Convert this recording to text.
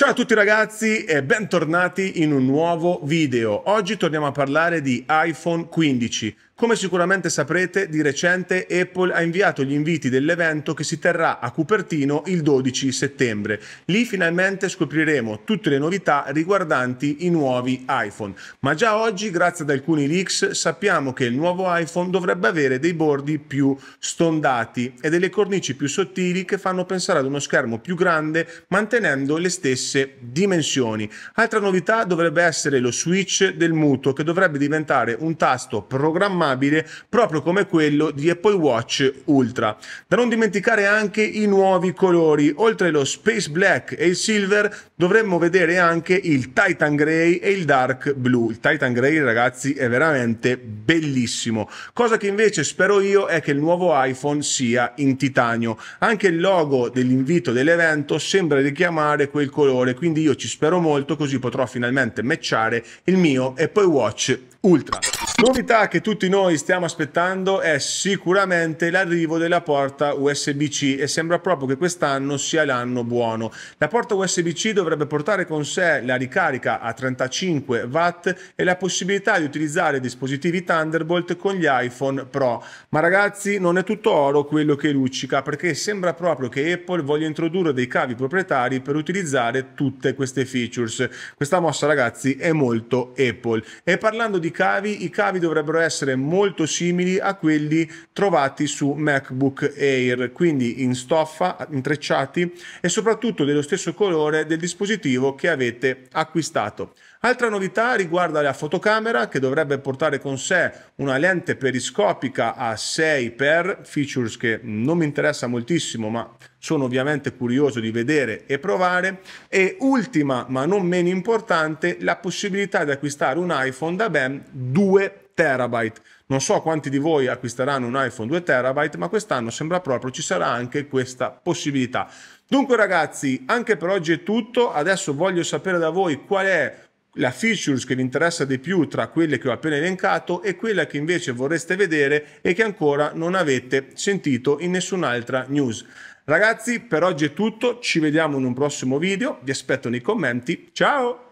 Ciao a tutti ragazzi e bentornati in un nuovo video. Oggi torniamo a parlare di iPhone 15. Come sicuramente saprete, di recente Apple ha inviato gli inviti dell'evento che si terrà a Cupertino il 12 settembre. Lì finalmente scopriremo tutte le novità riguardanti i nuovi iPhone. Ma già oggi, grazie ad alcuni leaks, sappiamo che il nuovo iPhone dovrebbe avere dei bordi più stondati e delle cornici più sottili che fanno pensare ad uno schermo più grande mantenendo le stesse dimensioni. Altra novità dovrebbe essere lo switch del muto che dovrebbe diventare un tasto programmato programmabile proprio come quello di Apple Watch Ultra. Da non dimenticare anche i nuovi colori, oltre lo Space Black e il Silver dovremmo vedere anche il Titan Grey e il Dark Blue. Il Titan Grey ragazzi è veramente bellissimo, cosa che invece spero io è che il nuovo iPhone sia in titanio. Anche il logo dell'invito dell'evento sembra richiamare quel colore, quindi io ci spero molto così potrò finalmente matchare il mio Apple Watch Ultra. Novità che tutti noi stiamo aspettando è sicuramente l'arrivo della porta USB-C e sembra proprio che quest'anno sia l'anno buono. La porta USB-C dovrebbe portare con sé la ricarica a 35 watt e la possibilità di utilizzare dispositivi Thunderbolt con gli iPhone Pro. Ma ragazzi, non è tutto oro quello che luccica perché sembra proprio che Apple voglia introdurre dei cavi proprietari per utilizzare tutte queste features. Questa mossa, ragazzi, è molto Apple. E parlando di cavi, i cavi ricavi dovrebbero essere molto simili a quelli trovati su MacBook Air, quindi in stoffa, intrecciati e soprattutto dello stesso colore del dispositivo che avete acquistato. Altra novità riguarda la fotocamera che dovrebbe portare con sé una lente periscopica a 6x, features che non mi interessa moltissimo ma sono ovviamente curioso di vedere e provare e ultima ma non meno importante la possibilità di acquistare un iPhone da ben 2 terabyte non so quanti di voi acquisteranno un iPhone 2 terabyte, ma quest'anno sembra proprio ci sarà anche questa possibilità. Dunque ragazzi, anche per oggi è tutto. Adesso voglio sapere da voi qual è la features che vi interessa di più tra quelle che ho appena elencato e quella che invece vorreste vedere e che ancora non avete sentito in nessun'altra news. Ragazzi, per oggi è tutto, ci vediamo in un prossimo video, vi aspetto nei commenti, ciao!